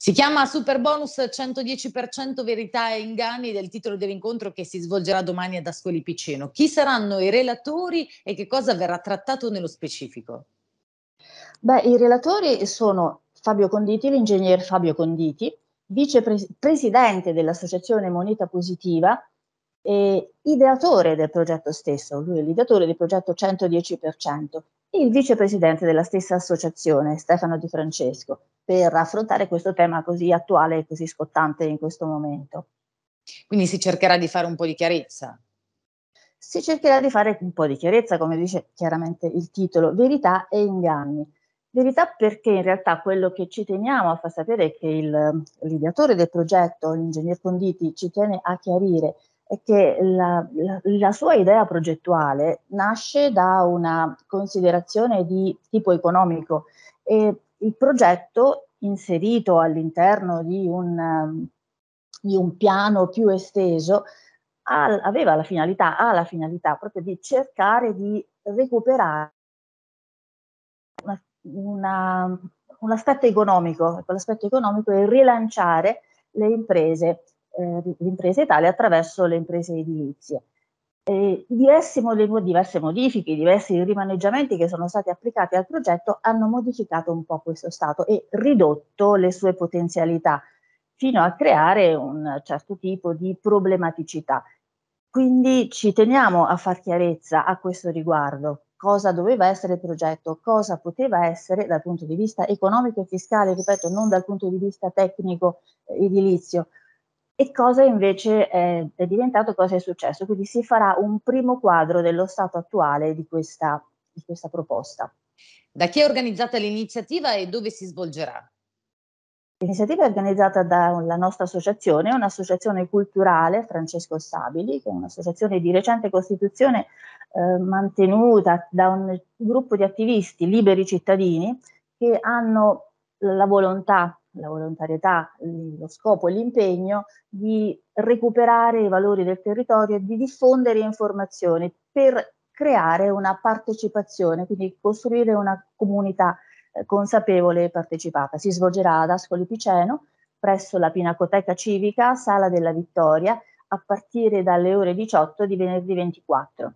Si chiama Super Bonus 110% Verità e Inganni del titolo dell'incontro che si svolgerà domani ad Ascoli Piceno. Chi saranno i relatori e che cosa verrà trattato nello specifico? Beh, i relatori sono Fabio Conditi, l'ingegner Fabio Conditi, vicepresidente dell'Associazione Moneta Positiva, eh, ideatore del progetto stesso, lui è l'ideatore del progetto 110%, e il vicepresidente della stessa associazione, Stefano Di Francesco, per affrontare questo tema così attuale e così scottante in questo momento. Quindi si cercherà di fare un po' di chiarezza. Si cercherà di fare un po' di chiarezza, come dice chiaramente il titolo, verità e inganni. Verità perché in realtà quello che ci teniamo a far sapere è che il, l'ideatore del progetto, l'ingegner Conditi, ci tiene a chiarire è che la, la, la, sua idea progettuale nasce da una considerazione di tipo economico e il progetto inserito all'interno di un, di un piano più esteso ha, aveva la finalità, ha la finalità proprio di cercare di recuperare una, una, un aspetto economico, quell'aspetto ecco, economico e rilanciare le imprese eh, l'impresa Italia attraverso le imprese edilizie. Eh, diversi, diverse modifiche, diversi rimaneggiamenti che sono stati applicati al progetto hanno modificato un po' questo stato e ridotto le sue potenzialità fino a creare un certo tipo di problematicità. Quindi ci teniamo a far chiarezza a questo riguardo, cosa doveva essere il progetto, cosa poteva essere dal punto di vista economico e fiscale, ripeto, non dal punto di vista tecnico eh, edilizio, e cosa invece è, è diventato, cosa è successo. Quindi si farà un primo quadro dello stato attuale di questa, di questa proposta. Da chi è organizzata l'iniziativa e dove si svolgerà? L'iniziativa è organizzata dalla nostra associazione, un'associazione culturale, Francesco Stabili, che è un'associazione di recente costituzione eh, mantenuta da un gruppo di attivisti liberi cittadini che hanno la volontà la volontarietà, lo scopo e l'impegno di recuperare i valori del territorio e di diffondere informazioni per creare una partecipazione, quindi costruire una comunità eh, consapevole e partecipata. Si svolgerà ad Ascoli Piceno presso la Pinacoteca Civica, Sala della Vittoria, a partire dalle ore 18 di venerdì 24.